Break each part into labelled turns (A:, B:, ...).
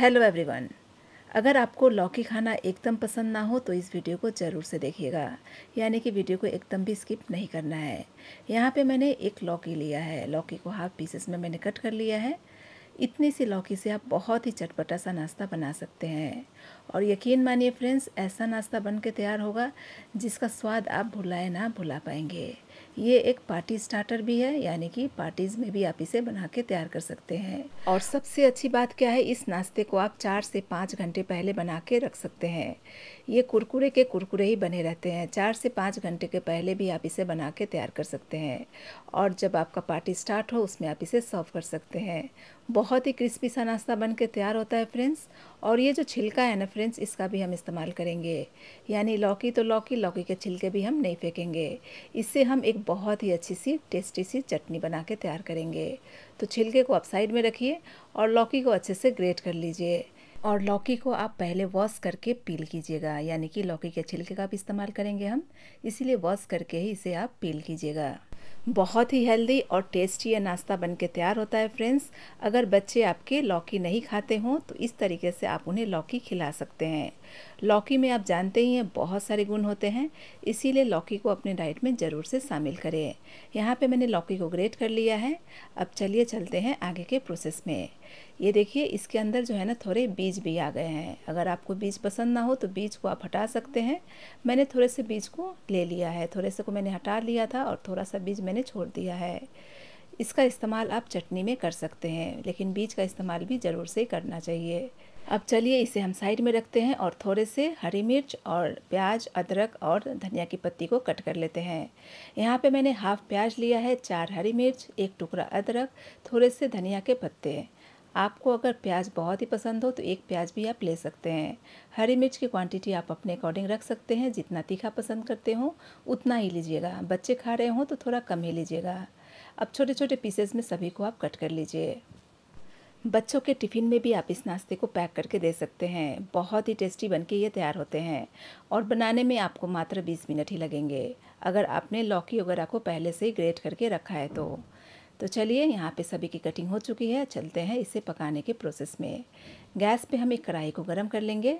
A: hello everyone अगर आपको लौकी खाना एकदम पसंद ना हो तो इस वीडियो को ज़रूर से देखिएगा यानी कि वीडियो को एकदम भी स्किप नहीं करना है यहाँ पे मैंने एक लौकी लिया है लौकी को हाफ पीसेस में मैंने कट कर लिया है इतनी सी लौकी से आप बहुत ही चटपटा सा नाश्ता बना सकते हैं और यकीन मानिए फ्रेंड्स ऐसा नाश्ता बन के तैयार होगा जिसका स्वाद आप भुलाए ना भुला पाएंगे ये एक पार्टी स्टार्टर भी है यानी कि पार्टीज़ में भी आप इसे बना के तैयार कर सकते हैं और सबसे अच्छी बात क्या है इस नाश्ते को आप चार से पाँच घंटे पहले बना के रख सकते हैं ये कुरकुरे के कुरकुरे ही बने रहते हैं चार से पाँच घंटे के पहले भी आप इसे बना के तैयार कर सकते हैं और जब आपका पार्टी स्टार्ट हो उसमें आप इसे सर्व कर सकते हैं बहुत ही क्रिस्पी सा नाश्ता बन के तैयार होता है फ्रेंड्स और ये जो छिलका है ना फ्रेंड्स इसका भी हम इस्तेमाल करेंगे यानी लौकी तो लौकी लौकी के छिलके भी हम नहीं फेंकेंगे इससे हम एक बहुत ही अच्छी सी टेस्टी सी चटनी बना के तैयार करेंगे तो छिलके को आप साइड में रखिए और लौकी को अच्छे से ग्रेट कर लीजिए और लौकी को आप पहले वॉश करके पील कीजिएगा यानी कि लौकी के छिलके का भी इस्तेमाल करेंगे हम इसीलिए वॉश करके ही इसे आप पील कीजिएगा बहुत ही हेल्दी और टेस्टी यह नाश्ता बन के तैयार होता है फ्रेंड्स अगर बच्चे आपके लौकी नहीं खाते हों तो इस तरीके से आप उन्हें लौकी खिला सकते हैं लौकी में आप जानते ही हैं बहुत सारे गुण होते हैं इसीलिए लौकी को अपने डाइट में ज़रूर से शामिल करें यहाँ पे मैंने लौकी को ग्रेट कर लिया है अब चलिए चलते हैं आगे के प्रोसेस में ये देखिए इसके अंदर जो है ना थोड़े बीज भी आ गए हैं अगर आपको बीज पसंद ना हो तो बीज को आप हटा सकते हैं मैंने थोड़े से बीज को ले लिया है थोड़े से को मैंने हटा लिया था और थोड़ा सा बीज मैंने छोड़ दिया है इसका इस्तेमाल आप चटनी में कर सकते हैं लेकिन बीज का इस्तेमाल भी ज़रूर से करना चाहिए अब चलिए इसे हम साइड में रखते हैं और थोड़े से हरी मिर्च और प्याज अदरक और धनिया की पत्ती को कट कर लेते हैं यहाँ पे मैंने हाफ़ प्याज लिया है चार हरी मिर्च एक टुकड़ा अदरक थोड़े से धनिया के पत्ते आपको अगर प्याज बहुत ही पसंद हो तो एक प्याज भी आप ले सकते हैं हरी मिर्च की क्वांटिटी आप अपने अकॉर्डिंग रख सकते हैं जितना तीखा पसंद करते हो उतना ही लीजिएगा बच्चे खा रहे हों तो थोड़ा कम ही लीजिएगा अब छोटे छोटे पीसेस में सभी को आप कट कर लीजिए बच्चों के टिफ़िन में भी आप इस नाश्ते को पैक करके दे सकते हैं बहुत ही टेस्टी बन के ये तैयार होते हैं और बनाने में आपको मात्र 20 मिनट ही लगेंगे अगर आपने लौकी वगैरह को पहले से ही ग्रेट करके रखा है तो तो चलिए यहाँ पे सभी की कटिंग हो चुकी है चलते हैं इसे पकाने के प्रोसेस में गैस पे हम एक कढ़ाई को गर्म कर लेंगे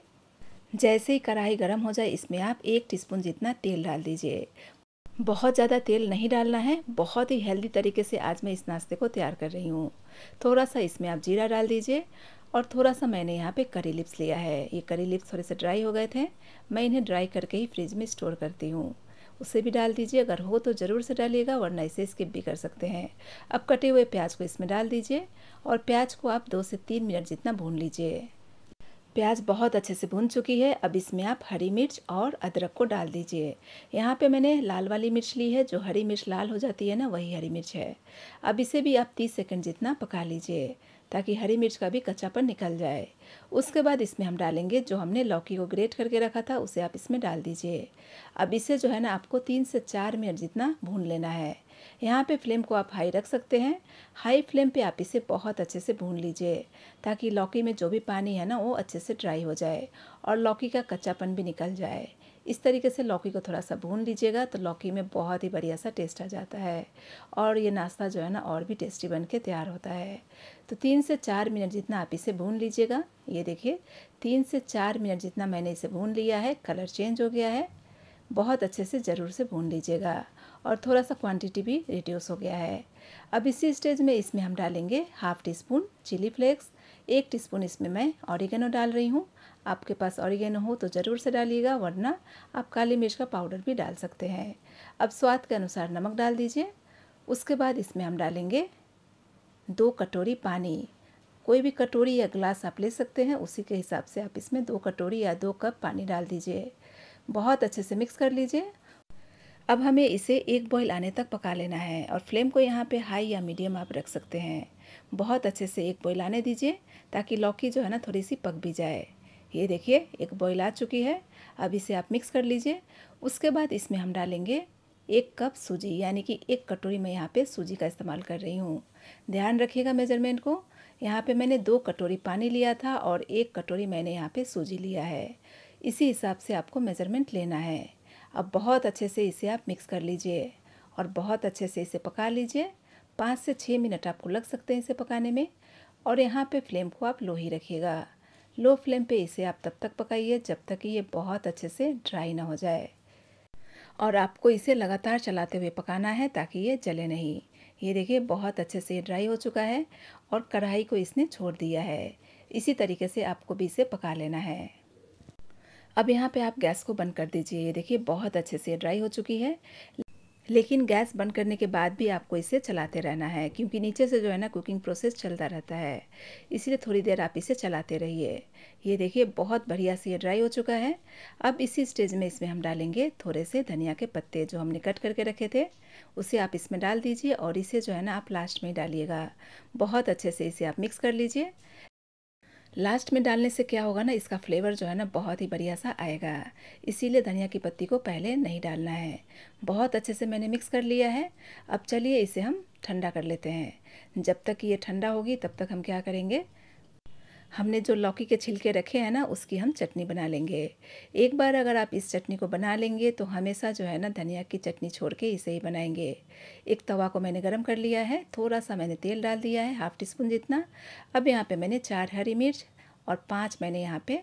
A: जैसे ही कढ़ाई गर्म हो जाए इसमें आप एक टी जितना तेल डाल दीजिए बहुत ज़्यादा तेल नहीं डालना है बहुत ही हेल्दी तरीके से आज मैं इस नाश्ते को तैयार कर रही हूँ थोड़ा सा इसमें आप जीरा डाल दीजिए और थोड़ा सा मैंने यहाँ पे करी लिप्स लिया है ये करी लिप्स थोड़े से ड्राई हो गए थे मैं इन्हें ड्राई करके ही फ्रिज में स्टोर करती हूँ उसे भी डाल दीजिए अगर हो तो ज़रूर से डालिएगा वरना इसे स्किप भी कर सकते हैं अब कटे हुए प्याज को इसमें डाल दीजिए और प्याज को आप दो से तीन मिनट जितना भून लीजिए प्याज बहुत अच्छे से भुन चुकी है अब इसमें आप हरी मिर्च और अदरक को डाल दीजिए यहाँ पे मैंने लाल वाली मिर्च ली है जो हरी मिर्च लाल हो जाती है ना वही हरी मिर्च है अब इसे भी आप 30 सेकंड जितना पका लीजिए ताकि हरी मिर्च का भी कच्चापन निकल जाए उसके बाद इसमें हम डालेंगे जो हमने लौकी को ग्रेट करके रखा था उसे आप इसमें डाल दीजिए अब इसे जो है ना आपको तीन से चार मिनट जितना भून लेना है यहाँ पे फ्लेम को आप हाई रख सकते हैं हाई फ्लेम पे आप इसे बहुत अच्छे से भून लीजिए ताकि लौकी में जो भी पानी है ना वो अच्छे से ड्राई हो जाए और लौकी का कच्चापन भी निकल जाए इस तरीके से लौकी को थोड़ा सा भून लीजिएगा तो लौकी में बहुत ही बढ़िया सा टेस्ट आ जाता है और ये नाश्ता जो है ना और भी टेस्टी बन के तैयार होता है तो तीन से चार मिनट जितना आप इसे भून लीजिएगा ये देखिए तीन से चार मिनट जितना मैंने इसे भून लिया है कलर चेंज हो गया है बहुत अच्छे से ज़रूर से भून लीजिएगा और थोड़ा सा क्वांटिटी भी रिड्यूस हो गया है अब इसी स्टेज में इसमें हम डालेंगे half teaspoon chilli flakes एक टीस्पून इसमें मैं ऑरिगेनो डाल रही हूँ आपके पास ऑरिगेनो हो तो ज़रूर से डालिएगा वरना आप काली मिर्च का पाउडर भी डाल सकते हैं अब स्वाद के अनुसार नमक डाल दीजिए उसके बाद इसमें हम डालेंगे दो कटोरी पानी कोई भी कटोरी या ग्लास आप ले सकते हैं उसी के हिसाब से आप इसमें दो कटोरी या दो कप पानी डाल दीजिए बहुत अच्छे से मिक्स कर लीजिए अब हमें इसे एक बॉईल आने तक पका लेना है और फ्लेम को यहाँ पे हाई या मीडियम आप रख सकते हैं बहुत अच्छे से एक बॉईल आने दीजिए ताकि लौकी जो है ना थोड़ी सी पक भी जाए ये देखिए एक बॉईल आ चुकी है अब इसे आप मिक्स कर लीजिए उसके बाद इसमें हम डालेंगे एक कप सूजी यानी कि एक कटोरी मैं यहाँ पे सूजी का इस्तेमाल कर रही हूँ ध्यान रखिएगा मेजरमेंट को यहाँ पे मैंने दो कटोरी पानी लिया था और एक कटोरी मैंने यहाँ पे सूजी लिया है इसी हिसाब से आपको मेजरमेंट लेना है अब बहुत अच्छे से इसे आप मिक्स कर लीजिए और बहुत अच्छे से इसे पका लीजिए पाँच से छः मिनट आपको लग सकते हैं इसे पकाने में और यहाँ पे फ्लेम को आप लो ही रखिएगा लो फ्लेम पे इसे आप तब तक पकाइए जब तक कि ये बहुत अच्छे से ड्राई ना हो जाए और आपको इसे लगातार चलाते हुए पकाना है ताकि ये जले नहीं ये देखिए बहुत अच्छे से ड्राई हो चुका है और कढ़ाई को इसने छोड़ दिया है इसी तरीके से आपको भी इसे पका लेना है अब यहाँ पे आप गैस को बंद कर दीजिए ये देखिए बहुत अच्छे से ड्राई हो चुकी है लेकिन गैस बंद करने के बाद भी आपको इसे चलाते रहना है क्योंकि नीचे से जो है ना कुकिंग प्रोसेस चलता रहता है इसीलिए थोड़ी देर आप इसे चलाते रहिए ये देखिए बहुत बढ़िया से ये ड्राई हो चुका है अब इसी स्टेज में इसमें हम डालेंगे थोड़े से धनिया के पत्ते जो हमने कट करके रखे थे उसे आप इसमें डाल दीजिए और इसे जो है ना आप लास्ट में डालिएगा बहुत अच्छे से इसे आप मिक्स कर लीजिए लास्ट में डालने से क्या होगा ना इसका फ्लेवर जो है ना बहुत ही बढ़िया सा आएगा इसीलिए धनिया की पत्ती को पहले नहीं डालना है बहुत अच्छे से मैंने मिक्स कर लिया है अब चलिए इसे हम ठंडा कर लेते हैं जब तक ये ठंडा होगी तब तक हम क्या करेंगे हमने जो लौकी के छिलके रखे हैं ना उसकी हम चटनी बना लेंगे एक बार अगर आप इस चटनी को बना लेंगे तो हमेशा जो है ना धनिया की चटनी छोड़ के इसे ही बनाएंगे एक तवा को मैंने गर्म कर लिया है थोड़ा सा मैंने तेल डाल दिया है हाफ़ टी स्पून जितना अब यहाँ पर मैंने चार हरी मिर्च और पाँच मैंने यहाँ पर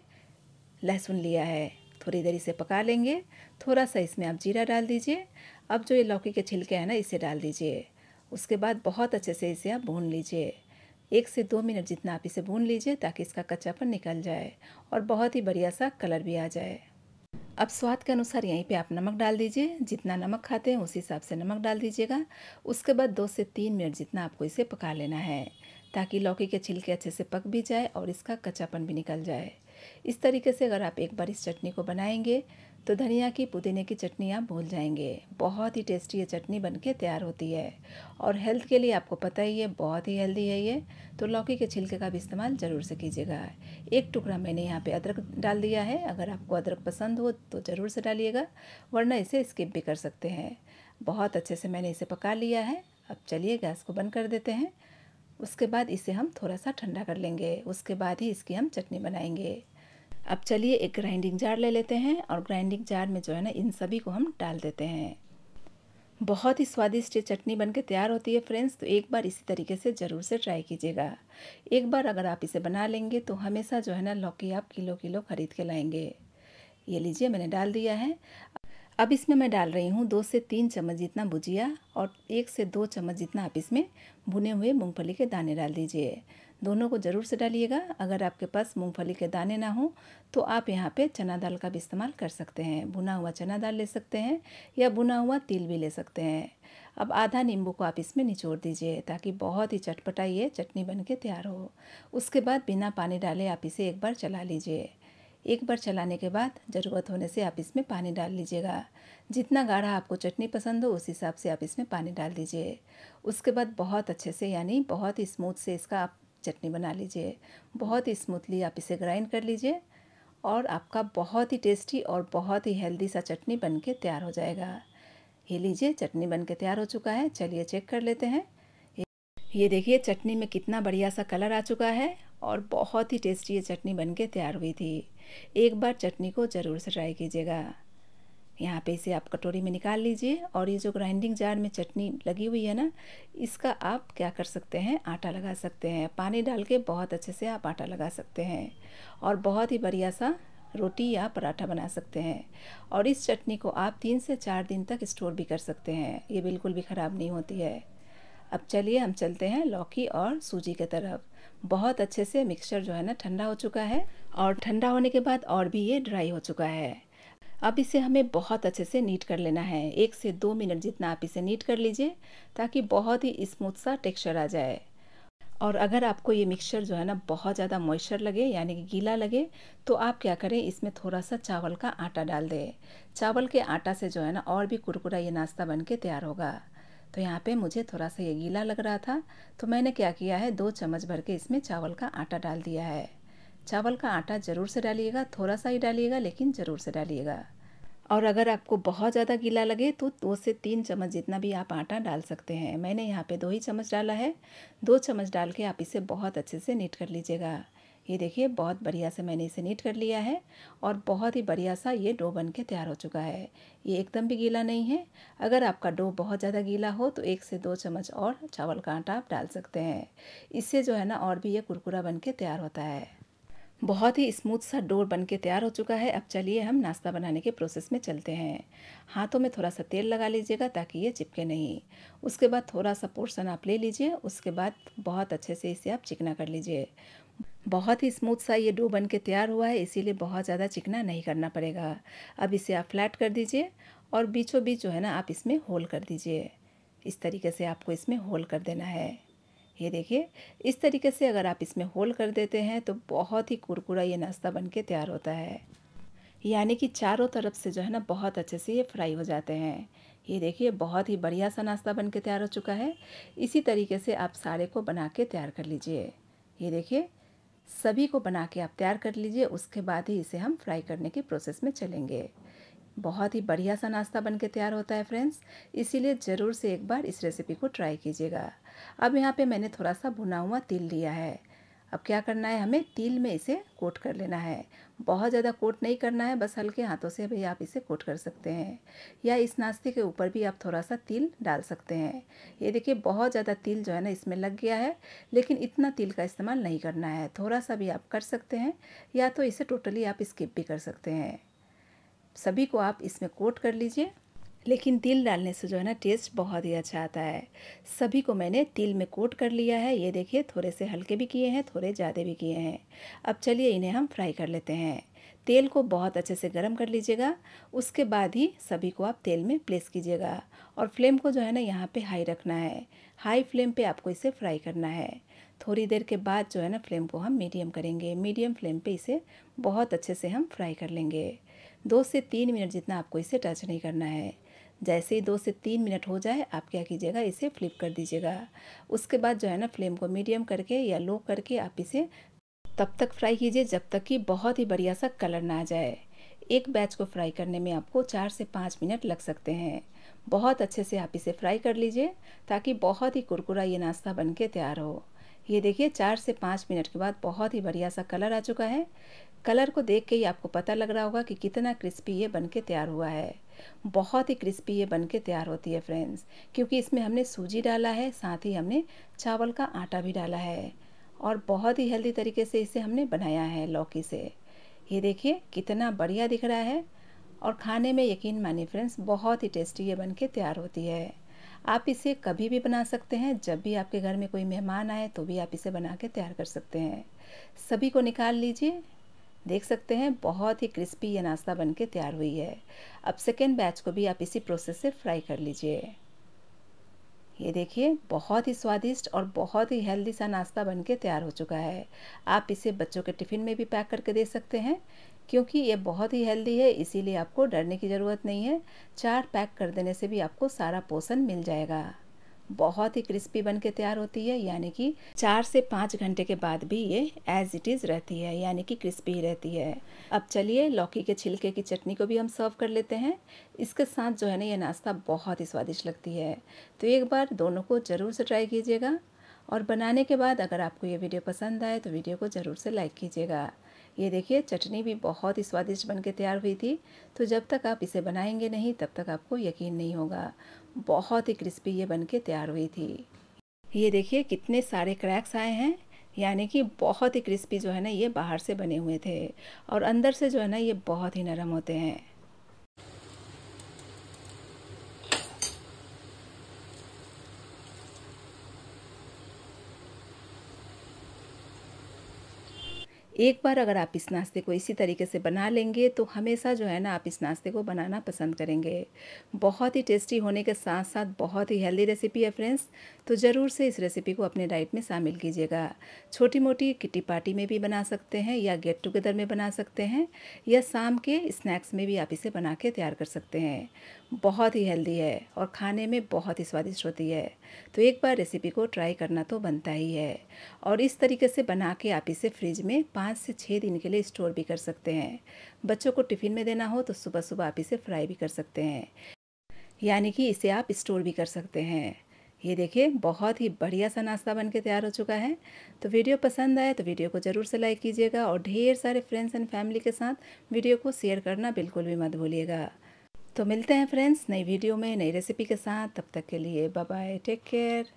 A: लहसुन लिया है थोड़ी देर इसे पका लेंगे थोड़ा सा इसमें आप जीरा डाल दीजिए अब जो ये लौकी के छिलके हैं ना इसे डाल दीजिए उसके बाद बहुत अच्छे से इसे आप भून लीजिए एक से दो मिनट जितना आप इसे भून लीजिए ताकि इसका कच्चापन निकल जाए और बहुत ही बढ़िया सा कलर भी आ जाए अब स्वाद के अनुसार यहीं पे आप नमक डाल दीजिए जितना नमक खाते हैं उसी हिसाब से नमक डाल दीजिएगा उसके बाद दो से तीन मिनट जितना आपको इसे पका लेना है ताकि लौकी के छिलके अच्छे से पक भी जाए और इसका कच्चापन भी निकल जाए इस तरीके से अगर आप एक बार इस चटनी को बनाएंगे तो धनिया की पुदीने की चटनी आप भूल जाएंगे बहुत ही टेस्टी ये चटनी बन के तैयार होती है और हेल्थ के लिए आपको पता ही है बहुत ही हेल्दी है ये तो लौकी के छिलके का भी इस्तेमाल ज़रूर से कीजिएगा एक टुकड़ा मैंने यहाँ पे अदरक डाल दिया है अगर आपको अदरक पसंद हो तो ज़रूर से डालिएगा वरना इसे स्किप भी कर सकते हैं बहुत अच्छे से मैंने इसे पका लिया है अब चलिए गैस को बंद कर देते हैं उसके बाद इसे हम थोड़ा सा ठंडा कर लेंगे उसके बाद ही इसकी हम चटनी बनाएंगे अब चलिए एक ग्राइंडिंग जार ले लेते हैं और ग्राइंडिंग जार में जो है ना इन सभी को हम डाल देते हैं बहुत ही स्वादिष्ट ये चटनी बनके तैयार होती है फ्रेंड्स तो एक बार इसी तरीके से ज़रूर से ट्राई कीजिएगा एक बार अगर आप इसे बना लेंगे तो हमेशा जो है ना लौकी आप किलो किलो खरीद के लाएंगे ये लीजिए मैंने डाल दिया है अब इसमें मैं डाल रही हूँ दो से तीन चम्मच जितना भुजिया और एक से दो चम्मच जितना आप इसमें भुने हुए मूँगफली के दाने डाल दीजिए दोनों को ज़रूर से डालिएगा अगर आपके पास मूंगफली के दाने ना हो तो आप यहाँ पे चना दाल का भी इस्तेमाल कर सकते हैं भुना हुआ चना दाल ले सकते हैं या भुना हुआ तिल भी ले सकते हैं अब आधा नींबू को आप इसमें निचोड़ दीजिए ताकि बहुत ही चटपटा ये चटनी बन के तैयार हो उसके बाद बिना पानी डाले आप इसे एक बार चला लीजिए एक बार चलाने के बाद ज़रूरत होने से आप इसमें पानी डाल लीजिएगा जितना गाढ़ा आपको चटनी पसंद हो उस हिसाब से आप इसमें पानी डाल दीजिए उसके बाद बहुत अच्छे से यानी बहुत ही स्मूथ से इसका आप चटनी बना लीजिए बहुत ही स्मूथली आप इसे ग्राइंड कर लीजिए और आपका बहुत ही टेस्टी और बहुत ही हेल्दी सा चटनी बन के तैयार हो जाएगा ये लीजिए चटनी बन के तैयार हो चुका है चलिए चेक कर लेते हैं ये देखिए चटनी में कितना बढ़िया सा कलर आ चुका है और बहुत ही टेस्टी ये चटनी बन के तैयार हुई थी एक बार चटनी को ज़रूर से ट्राई कीजिएगा यहाँ पे इसे आप कटोरी में निकाल लीजिए और ये जो ग्राइंडिंग जार में चटनी लगी हुई है ना इसका आप क्या कर सकते हैं आटा लगा सकते हैं पानी डाल के बहुत अच्छे से आप आटा लगा सकते हैं और बहुत ही बढ़िया सा रोटी या पराठा बना सकते हैं और इस चटनी को आप तीन से चार दिन तक स्टोर भी कर सकते हैं ये बिल्कुल भी ख़राब नहीं होती है अब चलिए हम चलते हैं लौकी और सूजी की तरफ बहुत अच्छे से मिक्सचर जो है ना ठंडा हो चुका है और ठंडा होने के बाद और भी ये ड्राई हो चुका है अब इसे हमें बहुत अच्छे से नीट कर लेना है एक से दो मिनट जितना आप इसे नीट कर लीजिए ताकि बहुत ही स्मूथ सा टेक्सचर आ जाए और अगर आपको ये मिक्सचर जो है ना बहुत ज़्यादा मॉइस्चर लगे यानी कि गीला लगे तो आप क्या करें इसमें थोड़ा सा चावल का आटा डाल दें चावल के आटा से जो है ना और भी कुरकुरा ये नाश्ता बन के तैयार होगा तो यहाँ पे मुझे थोड़ा सा ये गीला लग रहा था तो मैंने क्या किया है दो चम्मच भर के इसमें चावल का आटा डाल दिया है चावल का आटा ज़रूर से डालिएगा थोड़ा सा ही डालिएगा लेकिन ज़रूर से डालिएगा और अगर आपको बहुत ज़्यादा गीला लगे तो दो से तीन चम्मच जितना भी आप आटा डाल सकते हैं मैंने यहाँ पे दो ही चम्मच डाला है दो चम्मच डाल के आप इसे बहुत अच्छे से नीट कर लीजिएगा ये देखिए बहुत बढ़िया से मैंने इसे नीट कर लिया है और बहुत ही बढ़िया सा ये डो बन के तैयार हो चुका है ये एकदम भी गीला नहीं है अगर आपका डो बहुत ज़्यादा गीला हो तो एक से दो चम्मच और चावल का आटा आप डाल सकते हैं इससे जो है ना और भी ये कुरकुरा बन के तैयार होता है बहुत ही स्मूथ सा डोर बन के तैयार हो चुका है अब चलिए हम नाश्ता बनाने के प्रोसेस में चलते हैं हाथों में थोड़ा सा तेल लगा लीजिएगा ताकि ये चिपके नहीं उसके बाद थोड़ा सा पोर्सन आप ले लीजिए उसके बाद बहुत अच्छे से इसे आप चिकना कर लीजिए बहुत ही स्मूथ सा ये डो बन के तैयार हुआ है इसीलिए बहुत ज़्यादा चिकना नहीं करना पड़ेगा अब इसे आप फ्लैट कर दीजिए और बीचों बीच जो है ना आप इसमें होल कर दीजिए इस तरीके से आपको इसमें होल कर देना है ये देखिए इस तरीके से अगर आप इसमें होल कर देते हैं तो बहुत ही कुरकुरा ये नाश्ता बन के तैयार होता है यानी कि चारों तरफ से जो है ना बहुत अच्छे से ये फ्राई हो जाते हैं ये देखिए बहुत ही बढ़िया सा नाश्ता बन के तैयार हो चुका है इसी तरीके से आप सारे को बना के तैयार कर लीजिए ये देखिए सभी को बना के आप तैयार कर लीजिए उसके बाद ही इसे हम फ्राई करने की प्रोसेस में चलेंगे बहुत ही बढ़िया सा नाश्ता बन के तैयार होता है फ्रेंड्स इसीलिए ज़रूर से एक बार इस रेसिपी को ट्राई कीजिएगा अब यहाँ पे मैंने थोड़ा सा भुना हुआ तिल लिया है अब क्या करना है हमें तिल में इसे कोट कर लेना है बहुत ज़्यादा कोट नहीं करना है बस हल्के हाथों से भी आप इसे कोट कर सकते हैं या इस नाश्ते के ऊपर भी आप थोड़ा सा तिल डाल सकते हैं ये देखिए बहुत ज़्यादा तिल जो है ना इसमें लग गया है लेकिन इतना तिल का इस्तेमाल नहीं करना है थोड़ा सा भी आप कर सकते हैं या तो इसे टोटली आप स्किप भी कर सकते हैं सभी को आप इसमें कोट कर लीजिए लेकिन तिल डालने से जो है ना टेस्ट बहुत ही अच्छा आता है सभी को मैंने तिल में कोट कर लिया है ये देखिए थोड़े से हल्के भी किए हैं थोड़े ज़्यादा भी किए हैं अब चलिए इन्हें हम फ्राई कर लेते हैं तेल को बहुत अच्छे से गर्म कर लीजिएगा उसके बाद ही सभी को आप तेल में प्लेस कीजिएगा और फ्लेम को जो है ना यहाँ पर हाई रखना है हाई फ्लेम पर आपको इसे फ्राई करना है थोड़ी देर के बाद जो है ना फ्लेम को हम मीडियम करेंगे मीडियम फ्लेम पर इसे बहुत अच्छे से हम फ्राई कर लेंगे दो से तीन मिनट जितना आपको इसे टच नहीं करना है जैसे ही दो से तीन मिनट हो जाए आप क्या कीजिएगा इसे फ्लिप कर दीजिएगा उसके बाद जो है ना फ्लेम को मीडियम करके या लो करके आप इसे तब तक फ्राई कीजिए जब तक कि बहुत ही बढ़िया सा कलर ना आ जाए एक बैच को फ्राई करने में आपको चार से पाँच मिनट लग सकते हैं बहुत अच्छे से आप इसे फ्राई कर लीजिए ताकि बहुत ही कुरकुरा ये नाश्ता बन के तैयार हो ये देखिए चार से पाँच मिनट के बाद बहुत ही बढ़िया सा कलर आ चुका है कलर को देख के ही आपको पता लग रहा होगा कि कितना क्रिस्पी ये बन के तैयार हुआ है बहुत ही क्रिस्पी ये बन के तैयार होती है फ्रेंड्स क्योंकि इसमें हमने सूजी डाला है साथ ही हमने चावल का आटा भी डाला है और बहुत ही हेल्दी तरीके से इसे हमने बनाया है लौकी से ये देखिए कितना बढ़िया दिख रहा है और खाने में यकीन मानिए फ्रेंड्स बहुत ही टेस्टी ये बन के तैयार होती है आप इसे कभी भी बना सकते हैं जब भी आपके घर में कोई मेहमान आए तो भी आप इसे बना के तैयार कर सकते हैं सभी को निकाल लीजिए देख सकते हैं बहुत ही क्रिस्पी ये नाश्ता बन के तैयार हुई है अब सेकेंड बैच को भी आप इसी प्रोसेस से फ्राई कर लीजिए ये देखिए बहुत ही स्वादिष्ट और बहुत ही हेल्दी सा नाश्ता बन के तैयार हो चुका है आप इसे बच्चों के टिफ़िन में भी पैक करके दे सकते हैं क्योंकि ये बहुत ही हेल्दी है इसीलिए आपको डरने की ज़रूरत नहीं है चार पैक कर देने से भी आपको सारा पोषण मिल जाएगा बहुत ही क्रिस्पी बन के तैयार होती है यानी कि चार से पाँच घंटे के बाद भी ये एज इट इज़ रहती है यानी कि क्रिस्पी रहती है अब चलिए लौकी के छिलके की चटनी को भी हम सर्व कर लेते हैं इसके साथ जो है ना ये नाश्ता बहुत ही स्वादिष्ट लगती है तो एक बार दोनों को ज़रूर से ट्राई कीजिएगा और बनाने के बाद अगर आपको ये वीडियो पसंद आए तो वीडियो को ज़रूर से लाइक कीजिएगा ये देखिए चटनी भी बहुत ही स्वादिष्ट बन के तैयार हुई थी तो जब तक आप इसे बनाएंगे नहीं तब तक आपको यकीन नहीं होगा बहुत ही क्रिस्पी ये बन के तैयार हुई थी ये देखिए कितने सारे क्रैक्स आए हैं यानी कि बहुत ही क्रिस्पी जो है ना ये बाहर से बने हुए थे और अंदर से जो है ना ये बहुत ही नरम होते हैं एक बार अगर आप इस नाश्ते को इसी तरीके से बना लेंगे तो हमेशा जो है ना आप इस नाश्ते को बनाना पसंद करेंगे बहुत ही टेस्टी होने के साथ साथ बहुत ही हेल्दी रेसिपी है फ्रेंड्स तो ज़रूर से इस रेसिपी को अपने डाइट में शामिल कीजिएगा छोटी मोटी किटी पार्टी में भी बना सकते हैं या गेट टुगेदर में बना सकते हैं या शाम के स्नैक्स में भी आप इसे बना के तैयार कर सकते हैं बहुत ही हेल्दी है और खाने में बहुत ही स्वादिष्ट होती है तो एक बार रेसिपी को ट्राई करना तो बनता ही है और इस तरीके से बना के आप इसे फ्रिज में पाँच से छः दिन के लिए स्टोर भी कर सकते हैं बच्चों को टिफ़िन में देना हो तो सुबह सुबह आप इसे फ्राई भी कर सकते हैं यानी कि इसे आप स्टोर भी कर सकते हैं ये देखिए बहुत ही बढ़िया सा नाश्ता बन के तैयार हो चुका है तो वीडियो पसंद आए तो वीडियो को ज़रूर से लाइक कीजिएगा और ढेर सारे फ्रेंड्स एंड फैमिली के साथ वीडियो को शेयर करना बिल्कुल भी मत भूलिएगा तो मिलते हैं फ्रेंड्स नई वीडियो में नई रेसिपी के साथ तब तक के लिए बाय टेक केयर